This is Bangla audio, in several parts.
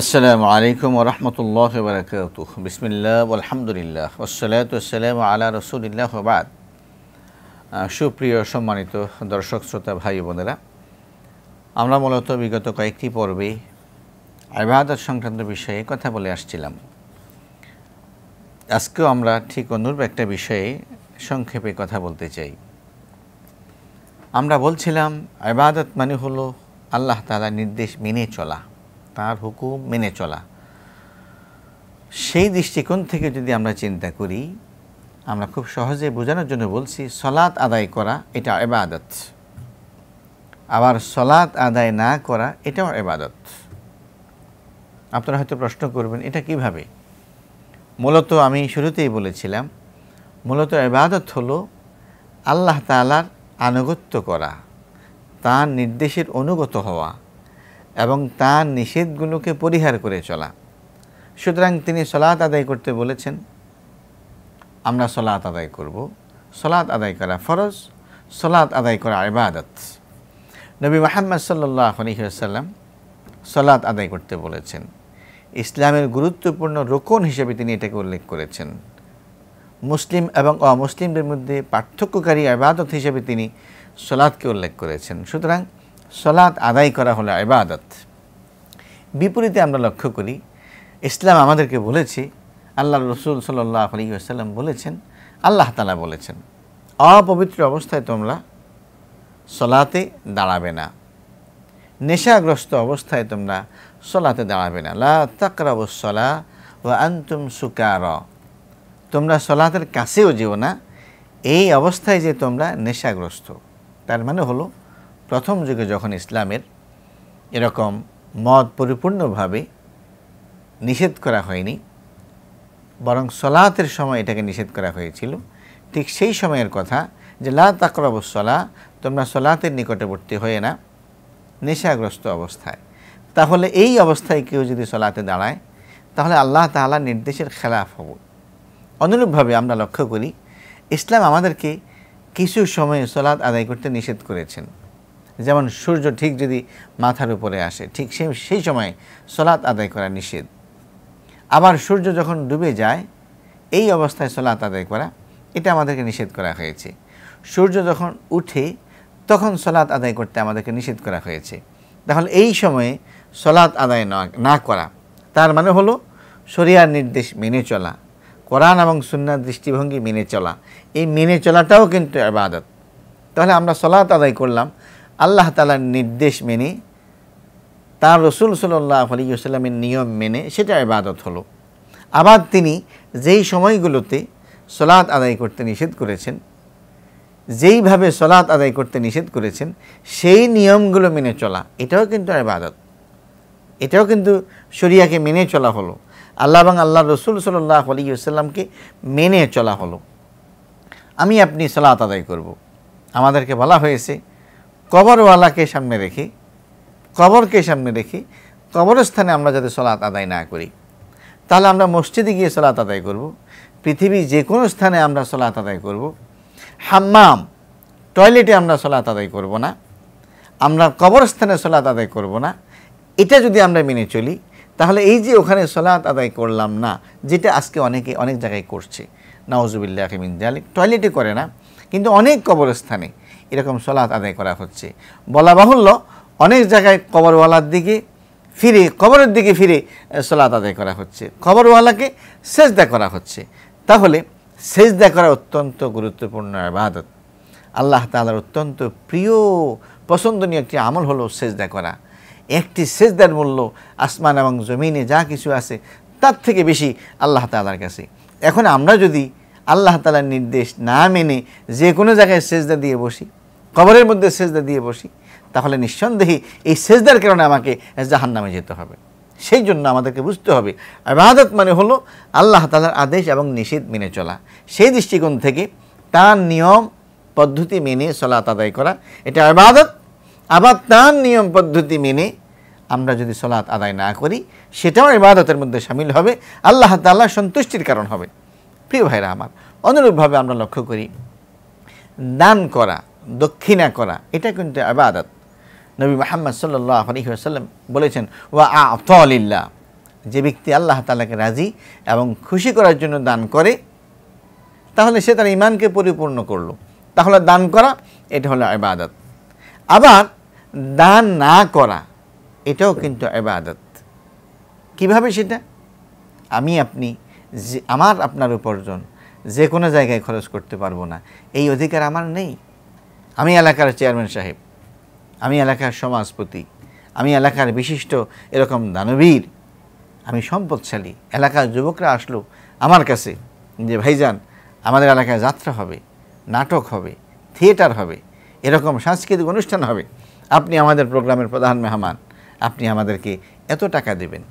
আসসালামু আলাইকুম রহমতুল্লাহ বরকাত বিসমিল্লাহ আলহামদুলিল্লাহ ওসালাত আসসালাম আলা রসুলিল্লাহ বাদ সুপ্রিয় সম্মানিত দর্শক শ্রোতা ভাই বোনেরা আমরা মূলত বিগত কয়েকটি পর্বে আবাদত সংক্রান্ত বিষয়ে কথা বলে আসছিলাম আজকেও আমরা ঠিক অনুরূপ একটা বিষয়ে সংক্ষেপে কথা বলতে চাই আমরা বলছিলাম আবাদত মানে হলো আল্লাহ তালা নির্দেশ মেনে চলা তার হুকুম মেনে চলা সেই দৃষ্টিকোণ থেকে যদি আমরা চিন্তা করি আমরা খুব সহজে বোঝানোর জন্য বলছি সলাৎ আদায় করা এটা এবাদত আবার সলাৎ আদায় না করা এটাও এবাদত আপনারা হয়তো প্রশ্ন করবেন এটা কিভাবে মূলত আমি শুরুতেই বলেছিলাম মূলত এবাদত হলো আল্লাহ তালার আনুগত্য করা তার নির্দেশের অনুগত হওয়া এবং তার নিষেধগুলোকে পরিহার করে চলা সুতরাং তিনি সলাৎ আদায় করতে বলেছেন আমরা সলাৎ আদায় করব সলাৎ আদায় করা ফরজ সলাৎ আদায় করা ইবাদত নবী মাহমদ সাল্লাসাল্লাম সলাত সলাৎ আদায় করতে বলেছেন ইসলামের গুরুত্বপূর্ণ রোকন হিসেবে তিনি এটাকে উল্লেখ করেছেন মুসলিম এবং অমুসলিমদের মধ্যে পার্থক্যকারী আবাদত হিসেবে তিনি সলাদকে উল্লেখ করেছেন সুতরাং সলাৎ আদায় করা হলো আবাদত বিপরীতে আমরা লক্ষ্য করি ইসলাম আমাদেরকে বলেছে আল্লাহ রসুল সাল্লাহ আলী আসাল্লাম বলেছেন আল্লাহ তালা বলেছেন অপবিত্র অবস্থায় তোমরা সলাতে দাঁড়াবে না নেশাগ্রস্ত অবস্থায় তোমরা সলাতে দাঁড়াবে না লা তাকরাব সলা ও আন্তুম সুকার তোমরা সলাতের কাছেও যেও না এই অবস্থায় যে তোমরা নেশাগ্রস্ত তার মানে হলো প্রথম যুগে যখন ইসলামের এরকম মত পরিপূর্ণভাবে নিষেধ করা হয়নি বরং সলাতের সময় এটাকে নিষেধ করা হয়েছিল ঠিক সেই সময়ের কথা যে লা তাকরব সলা তোমরা সলাতের নিকটবর্তী হয়ে না নেশাগ্রস্ত অবস্থায় তাহলে এই অবস্থায় কেউ যদি সলাতে দাঁড়ায় তাহলে আল্লাহ তালা নির্দেশের খেলাফ হব অনুরূপভাবে আমরা লক্ষ্য করি ইসলাম আমাদেরকে কিছু সময়ে সলাৎ আদায় করতে নিষেধ করেছেন যেমন সূর্য ঠিক যদি মাথার উপরে আসে ঠিক সেই সেই সময় সলাৎ আদায় করা নিষেধ আবার সূর্য যখন ডুবে যায় এই অবস্থায় সলাৎ আদায় করা এটা আমাদেরকে নিষেধ করা হয়েছে সূর্য যখন উঠে তখন সলাৎ আদায় করতে আমাদেরকে নিষেধ করা হয়েছে তাহলে এই সময়ে সলাৎ আদায় না করা তার মানে হলো শরিয়ার নির্দেশ মেনে চলা কোরআন এবং সুন্নার দৃষ্টিভঙ্গি মেনে চলা এই মেনে চলাটাও কিন্তু আবাদত তাহলে আমরা সলাৎ আদায় করলাম আল্লাহ তালার নির্দেশ মেনে তার রসুল সাল্লাহ আলিউসাল্লামের নিয়ম মেনে সেটা ইবাদত হলো আবার তিনি যেই সময়গুলোতে সলাৎ আদায় করতে নিষেধ করেছেন যেইভাবে সলাৎ আদায় করতে নিষেধ করেছেন সেই নিয়মগুলো মেনে চলা এটাও কিন্তু ইবাদত এটাও কিন্তু শরিয়াকে মেনে চলা হলো আল্লাহ এবং আল্লাহ রসুল সাল্লাহ আলিউসাল্লামকে মেনে চলা হলো আমি আপনি সলাৎ আদায় করব আমাদেরকে বলা হয়েছে কবরওয়ালাকে সামনে রেখে কবরকে সামনে রেখে কবরস্থানে আমরা যাতে সলাত আদায় না করি তাহলে আমরা মসজিদে গিয়ে সলাত আদায় করব। পৃথিবীর যে কোনো স্থানে আমরা সলাত আদায় করব। হাম্মাম টয়লেটে আমরা সলাত আদায় করব না আমরা কবরস্থানে সলাত আদায় করব না এটা যদি আমরা মেনে চলি তাহলে এই যে ওখানে সলাত আদায় করলাম না যেটা আজকে অনেকে অনেক জায়গায় করছে নওয়াজুবিল্লাহ মিন জালিক টয়লেটে করে না কিন্তু অনেক কবরস্থানে এরকম সলাৎ আদায় করা হচ্ছে বলা বাহুল্য অনেক জায়গায় কবরওয়ালার দিকে ফিরে কবরের দিকে ফিরে সলাৎ আদায় করা হচ্ছে কবরওয়ালাকে সেজদা করা হচ্ছে তাহলে সেজদা করা অত্যন্ত গুরুত্বপূর্ণ আবাদত আল্লাহ তালার অত্যন্ত প্রিয় পছন্দনীয় একটি আমল হলো সেজদা করা একটি সেজদার মূল্য আসমান এবং জমিনে যা কিছু আছে তার থেকে বেশি আল্লাহ তালার কাছে এখন আমরা যদি আল্লাহ তালার নির্দেশ না মেনে যে কোনো জায়গায় সেজদা দিয়ে বসি কবরের মধ্যে সেজদা দিয়ে বসি তাহলে নিঃসন্দেহে এই সেজদার কারণে আমাকে জাহান নামে যেতে হবে সেই জন্য আমাদেরকে বুঝতে হবে আবাদত মানে হলো আল্লাহ তালার আদেশ এবং নিষেধ মেনে চলা সেই দৃষ্টিকোণ থেকে তার নিয়ম পদ্ধতি মেনে সলাত আদায় করা এটা আবাদত আবার তার নিয়ম পদ্ধতি মেনে আমরা যদি সলাৎ আদায় না করি সেটাও ইবাদতের মধ্যে সামিল হবে আল্লাহ তাল্লাহ সন্তুষ্টির কারণ হবে প্রিয় ভাইরা আমার অনুরূপভাবে আমরা লক্ষ্য করি দান করা দক্ষিণা করা এটা কিন্তু আবাদত নবী মোহাম্মদ সাল্লাসাল্লাম বলেছেন ওয়া আফতলিল্লা যে ব্যক্তি আল্লাহ তালাকে রাজি এবং খুশি করার জন্য দান করে তাহলে সে তার ইমানকে পরিপূর্ণ করলো তাহলে দান করা এটা হলো আবাদত আবার দান না করা এটাও কিন্তু আবাদত কিভাবে সেটা আমি আপনি যে আমার আপনার উপার্জন যে কোনো জায়গায় খরচ করতে পারবো না এই অধিকার আমার নেই আমি এলাকার চেয়ারম্যান সাহেব আমি এলাকার সমাজপতি আমি এলাকার বিশিষ্ট এরকম দানবীর আমি সম্পদশালী এলাকার যুবকরা আসলো আমার কাছে যে ভাইজান আমাদের এলাকায় যাত্রা হবে নাটক হবে থিয়েটার হবে এরকম সাংস্কৃতিক অনুষ্ঠান হবে আপনি আমাদের প্রোগ্রামের প্রধান মেহমান আপনি আমাদেরকে এত টাকা দেবেন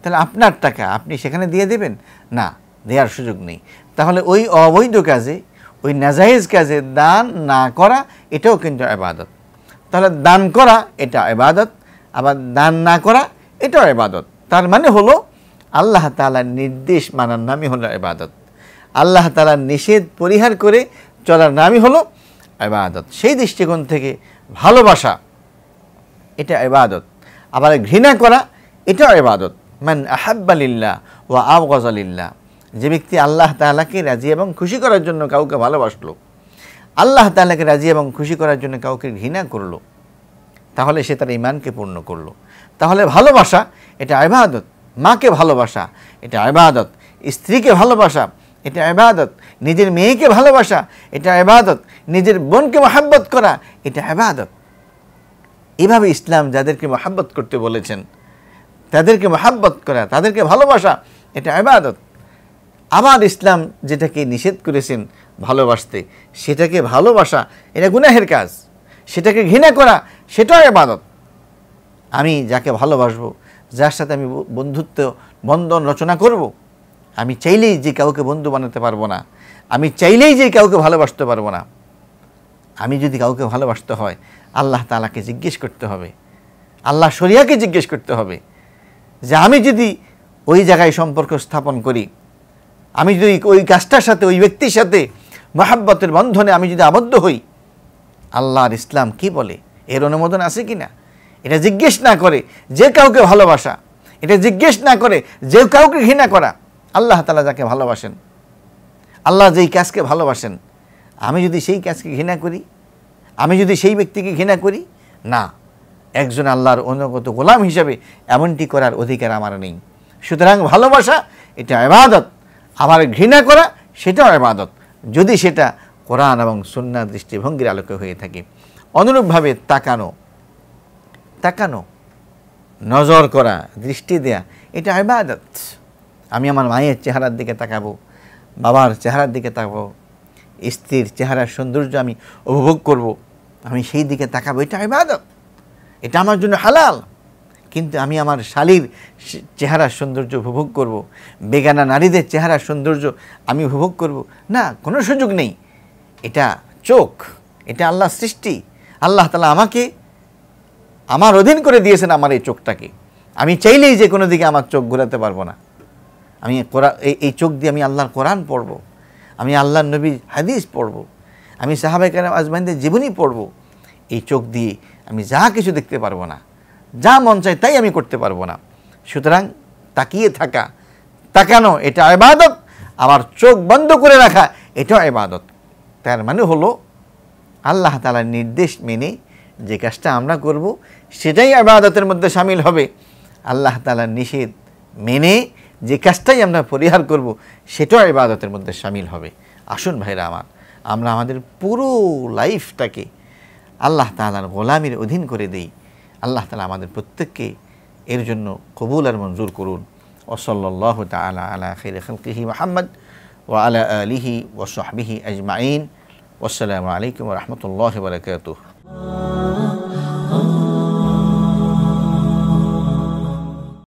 তাহলে আপনার টাকা আপনি সেখানে দিয়ে দেবেন না দেওয়ার সুযোগ নেই তাহলে ওই অবৈধ কাজে ওই নাজাইজ কাজে দান না করা এটাও কিন্তু আবাদত তাহলে দান করা এটা আবাদত আবার দান না করা এটাও আবাদত তার মানে হলো আল্লাহ তালার নির্দেশ মানার নামই হলো আবাদত আল্লাহ তালার নিষেধ পরিহার করে চলার নামই হলো আবাদত সেই দৃষ্টিকোণ থেকে ভালোবাসা এটা আবাদত আবার ঘৃণা করা এটাও আবাদত মান আহাব্বালিল্লা ও আবগজালিল্লাহ যে ব্যক্তি আল্লাহ তালাকে রাজি এবং খুশি করার জন্য কাউকে ভালোবাসলো আল্লাহ তালাকে রাজি এবং খুশি করার জন্য কাউকে ঘৃণা করলো তাহলে সে তার ইমানকে পূর্ণ করলো তাহলে ভালোবাসা এটা আবাদত মাকে ভালোবাসা এটা আবাদত স্ত্রীকে ভালোবাসা এটা আবাদত নিজের মেয়েকে ভালোবাসা এটা আবাদত নিজের বোনকে মহাব্বত করা এটা আবাদত এভাবে ইসলাম যাদেরকে মহাব্বত করতে বলেছেন তাদেরকে মহাব্বত করা তাদেরকে ভালোবাসা এটা আবাদত আবার ইসলাম যেটাকে নিষেধ করেছেন ভালোবাসতে সেটাকে ভালোবাসা এটা গুনাহের কাজ সেটাকে ঘৃণা করা সেটাও আবাদত আমি যাকে ভালোবাসবো যার সাথে আমি বন্ধুত্ব বন্ধন রচনা করব। আমি চাইলেই যে কাউকে বন্ধু বানাতে পারবো না আমি চাইলেই যে কাউকে ভালোবাসতে পারবো না আমি যদি কাউকে ভালোবাসতে হয় আল্লাহ তালাকে জিজ্ঞেস করতে হবে আল্লাহ শরিয়াকে জিজ্ঞেস করতে হবে যে আমি যদি ওই জায়গায় সম্পর্ক স্থাপন করি আমি যদি ওই গাছটার সাথে ওই ব্যক্তির সাথে মহাব্বতের বন্ধনে আমি যদি আবদ্ধ হই আল্লাহর ইসলাম কি বলে এর অনুমোদন আছে কি না এটা জিজ্ঞেস না করে যে কাউকে ভালোবাসা এটা জিজ্ঞেস না করে যে কাউকে ঘৃণা করা আল্লাহ তালা যাকে ভালোবাসেন আল্লাহ যেই কাজকে ভালোবাসেন আমি যদি সেই কাজকে ঘৃণা করি আমি যদি সেই ব্যক্তিকে ঘৃণা করি না একজন আল্লাহর অনুগত গোলাম হিসাবে এমনটি করার অধিকার আমার নেই সুতরাং ভালোবাসা এটা আবাদত আবার ঘৃণা করা সেটাও আবাদত যদি সেটা কোরআন এবং সুন্না দৃষ্টিভঙ্গির আলোকে হয়ে থাকে অনুরূপভাবে তাকানো তাকানো নজর করা দৃষ্টি দেয়া এটা আবাদত আমি আমার মায়ের চেহারার দিকে তাকাবো বাবার চেহারার দিকে তাকাবো স্ত্রীর চেহারার সৌন্দর্য আমি উপভোগ করব আমি সেই দিকে তাকাবো এটা আবাদত এটা আমার জন্য হালাল কিন্তু আমি আমার শালীর চেহারার সৌন্দর্য উপভোগ করব। বেগানা নারীদের চেহারার সৌন্দর্য আমি উপভোগ করব। না কোনো সুযোগ নেই এটা চোখ এটা আল্লাহ সৃষ্টি আল্লাহ তালা আমাকে আমার অধীন করে দিয়েছেন আমার এই চোখটাকে আমি চাইলেই যে কোনো দিকে আমার চোখ ঘোরাতে পারবো না আমি এই চোখ দিয়ে আমি আল্লাহর কোরআন পড়ব আমি আল্লাহ নবী হাদিস পড়ব আমি সাহাবাইকার আজমাইনদের জীবনী পড়ব এই চোখ দিয়ে আমি যা কিছু দেখতে পারবো না যা মন চাই তাই আমি করতে পারবো না সুতরাং তাকিয়ে থাকা তাকানো এটা এবাদত আমার চোখ বন্ধ করে রাখা এটাও আবাদত তার মানে হলো আল্লাহ তালার নির্দেশ মেনে যে কাজটা আমরা করব সেটাই আবাদতের মধ্যে সামিল হবে আল্লাহ তালার নিষেধ মেনে যে কাজটাই আমরা পরিহার করব সেটাও আবাদতের মধ্যে সামিল হবে আসুন ভাইরা আমার আমরা আমাদের পুরো লাইফটাকে আল্লাহ তালার গোলামির অধীন করে দিই আল্লাহ তাআলা আমাদের প্রত্যেককে এর জন্য কবুল আর মঞ্জুর করুন সাল্লাল্লাহু তাআলা আলা খাইরি খালকিহি মুহাম্মদ ওয়া আলা আলিহি ওয়া সাহবিহি আজমাইন ওয়া আসসালামু আলাইকুম ওয়া রাহমাতুল্লাহি ওয়া বারাকাতুহু